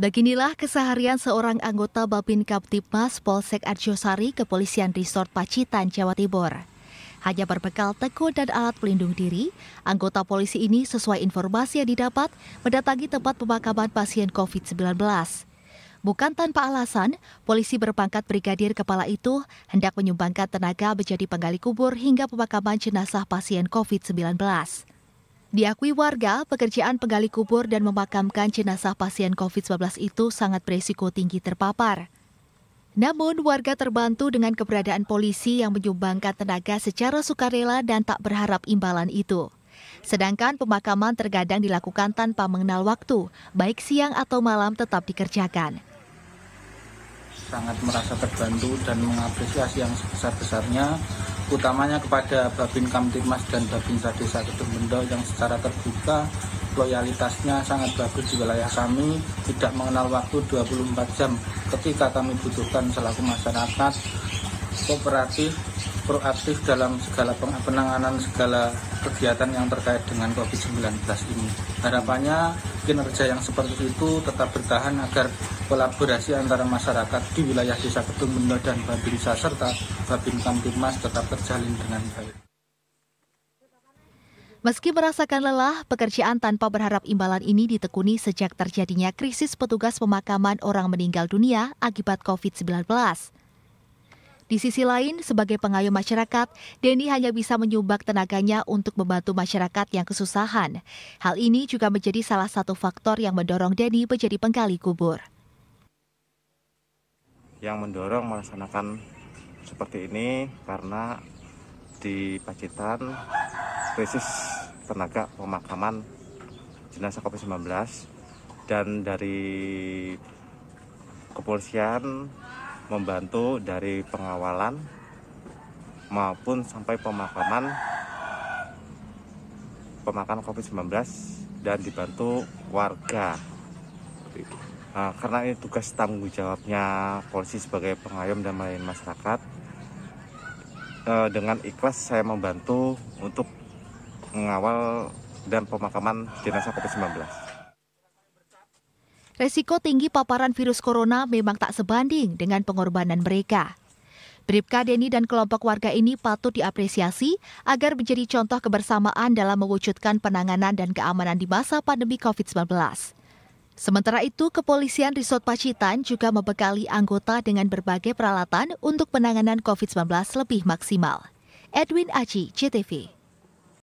Beginilah keseharian seorang anggota Babin Kaptipmas Polsek Arjosari Kepolisian Resort Pacitan, Jawa Timur. Hanya berbekal teko dan alat pelindung diri, anggota polisi ini sesuai informasi yang didapat mendatangi tempat pemakaman pasien COVID-19. Bukan tanpa alasan, polisi berpangkat brigadir kepala itu hendak menyumbangkan tenaga menjadi penggali kubur hingga pemakaman jenazah pasien COVID-19. Diakui warga, pekerjaan penggali kubur dan memakamkan jenazah pasien COVID-19 itu sangat berisiko tinggi terpapar. Namun, warga terbantu dengan keberadaan polisi yang menyumbangkan tenaga secara sukarela dan tak berharap imbalan itu. Sedangkan pemakaman tergadang dilakukan tanpa mengenal waktu, baik siang atau malam tetap dikerjakan. Sangat merasa terbantu dan mengapresiasi yang sebesar-besarnya utamanya kepada Babin Kamtipmas dan Babin Desa Kedungendo yang secara terbuka loyalitasnya sangat bagus di wilayah kami tidak mengenal waktu 24 jam ketika kami butuhkan selaku masyarakat kooperatif proaktif dalam segala penanganan segala kegiatan yang terkait dengan COVID-19 ini. Harapannya kinerja yang seperti itu tetap bertahan agar kolaborasi antara masyarakat di wilayah Desa Kedung Bendo dan Babinsa serta Babin Mas tetap terjalin dengan baik. Meski merasakan lelah, pekerjaan tanpa berharap imbalan ini ditekuni sejak terjadinya krisis petugas pemakaman orang meninggal dunia akibat COVID-19. Di sisi lain, sebagai pengayuh masyarakat, Denny hanya bisa menyumbang tenaganya untuk membantu masyarakat yang kesusahan. Hal ini juga menjadi salah satu faktor yang mendorong Denny menjadi penggali kubur. Yang mendorong melaksanakan seperti ini karena di Pacitan krisis tenaga pemakaman jenazah COVID-19 dan dari kepolisian membantu dari pengawalan maupun sampai pemakaman pemakaman COVID-19 dan dibantu warga nah, karena ini tugas tanggung jawabnya polisi sebagai pengayom dan melayani masyarakat eh, dengan ikhlas saya membantu untuk mengawal dan pemakaman jenazah COVID-19 resiko tinggi paparan virus corona memang tak sebanding dengan pengorbanan mereka. Bribka Deni dan kelompok warga ini patut diapresiasi agar menjadi contoh kebersamaan dalam mewujudkan penanganan dan keamanan di masa pandemi COVID-19. Sementara itu, kepolisian Resort Pacitan juga membekali anggota dengan berbagai peralatan untuk penanganan COVID-19 lebih maksimal. Edwin Aji, CTV.